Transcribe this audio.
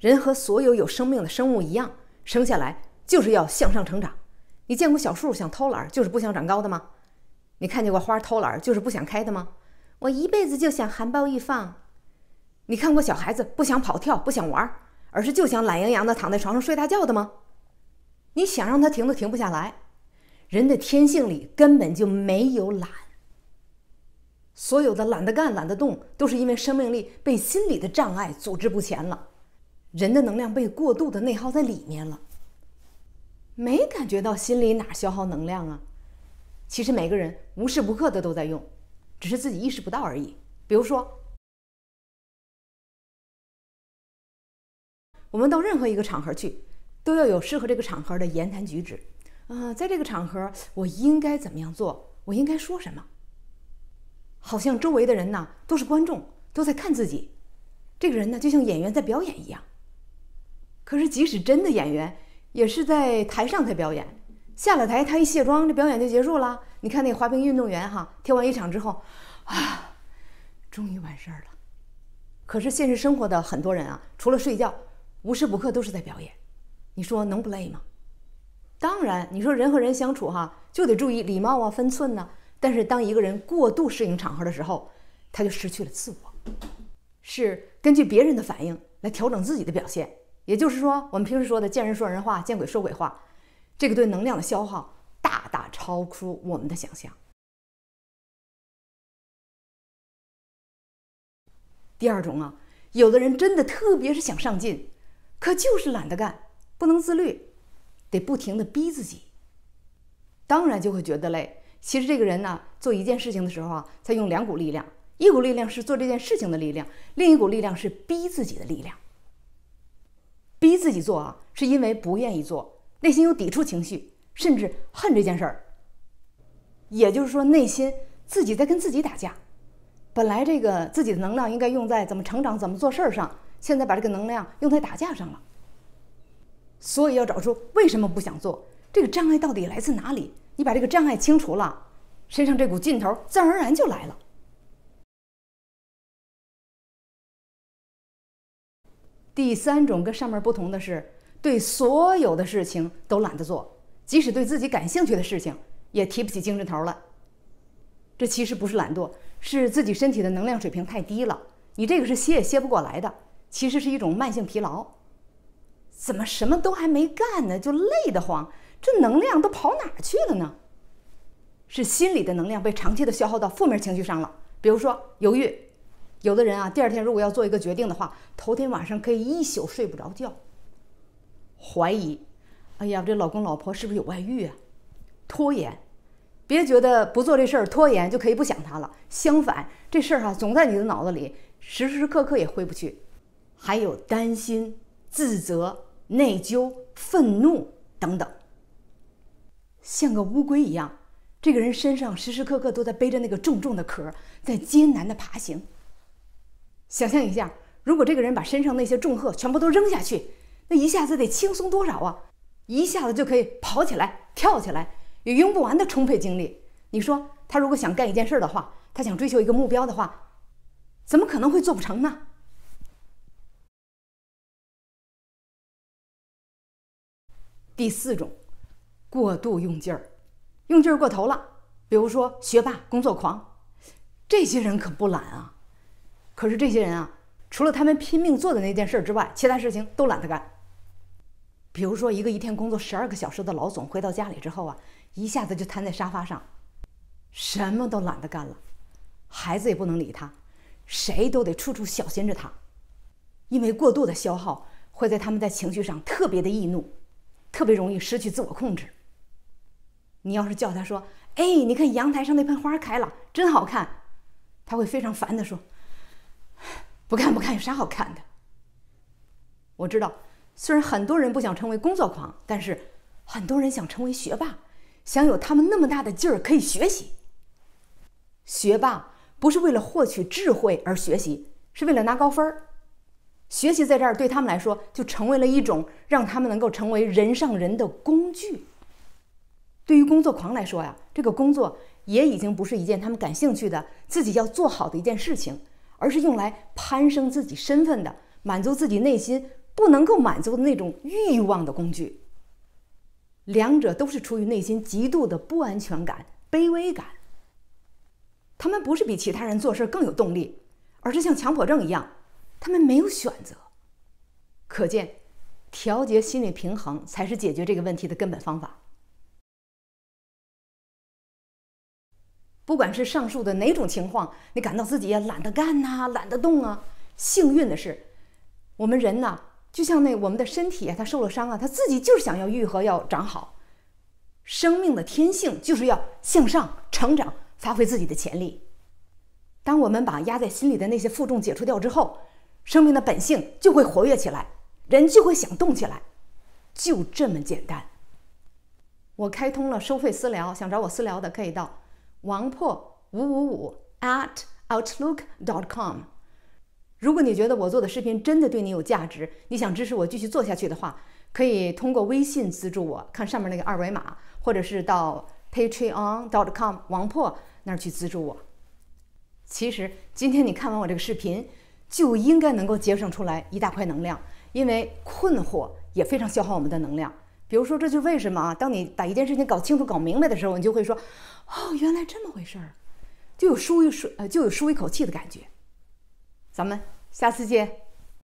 人和所有有生命的生物一样，生下来就是要向上成长。你见过小树想偷懒，就是不想长高的吗？你看见过花偷懒，就是不想开的吗？我一辈子就想含苞欲放。你看过小孩子不想跑跳、不想玩，而是就想懒洋洋的躺在床上睡大觉的吗？你想让他停都停不下来。人的天性里根本就没有懒。所有的懒得干、懒得动，都是因为生命力被心理的障碍组织不前了。人的能量被过度的内耗在里面了，没感觉到心里哪消耗能量啊？其实每个人无时不刻的都在用，只是自己意识不到而已。比如说，我们到任何一个场合去，都要有适合这个场合的言谈举止。啊，在这个场合我应该怎么样做？我应该说什么？好像周围的人呢都是观众，都在看自己。这个人呢就像演员在表演一样。可是，即使真的演员，也是在台上才表演，下了台他一卸妆，这表演就结束了。你看那滑冰运动员哈，跳完一场之后，啊，终于完事儿了。可是现实生活的很多人啊，除了睡觉，无时不刻都是在表演，你说能不累吗？当然，你说人和人相处哈，就得注意礼貌啊、分寸呐。但是当一个人过度适应场合的时候，他就失去了自我，是根据别人的反应来调整自己的表现。也就是说，我们平时说的“见人说人话，见鬼说鬼话”，这个对能量的消耗大大超出我们的想象。第二种啊，有的人真的特别是想上进，可就是懒得干，不能自律，得不停的逼自己，当然就会觉得累。其实这个人呢，做一件事情的时候啊，他用两股力量：一股力量是做这件事情的力量，另一股力量是逼自己的力量。逼自己做啊，是因为不愿意做，内心有抵触情绪，甚至恨这件事儿。也就是说，内心自己在跟自己打架。本来这个自己的能量应该用在怎么成长、怎么做事儿上，现在把这个能量用在打架上了。所以要找出为什么不想做，这个障碍到底来自哪里？你把这个障碍清除了，身上这股劲头自然而然就来了。第三种跟上面不同的是，对所有的事情都懒得做，即使对自己感兴趣的事情也提不起精神头了。这其实不是懒惰，是自己身体的能量水平太低了。你这个是歇也歇不过来的，其实是一种慢性疲劳。怎么什么都还没干呢就累得慌？这能量都跑哪儿去了呢？是心里的能量被长期的消耗到负面情绪上了，比如说犹豫。有的人啊，第二天如果要做一个决定的话，头天晚上可以一宿睡不着觉。怀疑，哎呀，这老公老婆是不是有外遇啊？拖延，别觉得不做这事儿拖延就可以不想他了。相反，这事儿哈总在你的脑子里时时刻刻也挥不去。还有担心、自责、内疚、愤怒等等，像个乌龟一样，这个人身上时时刻刻都在背着那个重重的壳，在艰难的爬行。想象一下，如果这个人把身上那些重荷全部都扔下去，那一下子得轻松多少啊！一下子就可以跑起来、跳起来，有用不完的充沛精力。你说他如果想干一件事的话，他想追求一个目标的话，怎么可能会做不成呢？第四种，过度用劲儿，用劲儿过头了。比如说学霸、工作狂，这些人可不懒啊。可是这些人啊，除了他们拼命做的那件事之外，其他事情都懒得干。比如说，一个一天工作十二个小时的老总，回到家里之后啊，一下子就瘫在沙发上，什么都懒得干了，孩子也不能理他，谁都得处处小心着他，因为过度的消耗会在他们在情绪上特别的易怒，特别容易失去自我控制。你要是叫他说：“哎，你看阳台上那盆花开了，真好看。”他会非常烦的说。不看不看，有啥好看的？我知道，虽然很多人不想成为工作狂，但是很多人想成为学霸，想有他们那么大的劲儿可以学习。学霸不是为了获取智慧而学习，是为了拿高分儿。学习在这儿对他们来说，就成为了一种让他们能够成为人上人的工具。对于工作狂来说呀，这个工作也已经不是一件他们感兴趣的、自己要做好的一件事情。而是用来攀升自己身份的，满足自己内心不能够满足的那种欲望的工具。两者都是出于内心极度的不安全感、卑微感。他们不是比其他人做事更有动力，而是像强迫症一样，他们没有选择。可见，调节心理平衡才是解决这个问题的根本方法。不管是上述的哪种情况，你感到自己也懒得干呐，懒得动啊。幸运的是，我们人呐，就像那我们的身体啊，它受了伤啊，它自己就是想要愈合，要长好。生命的天性就是要向上成长，发挥自己的潜力。当我们把压在心里的那些负重解除掉之后，生命的本性就会活跃起来，人就会想动起来，就这么简单。我开通了收费私聊，想找我私聊的可以到。王破五五五 at outlook dot com。如果你觉得我做的视频真的对你有价值，你想支持我继续做下去的话，可以通过微信资助我，看上面那个二维码，或者是到 patreon dot com 王破那儿去资助我。其实今天你看完我这个视频，就应该能够节省出来一大块能量，因为困惑也非常消耗我们的能量。比如说，这就是为什么啊！当你把一件事情搞清楚、搞明白的时候，你就会说：“哦，原来这么回事儿，就有舒一舒呃，就有舒一口气的感觉。”咱们下次见。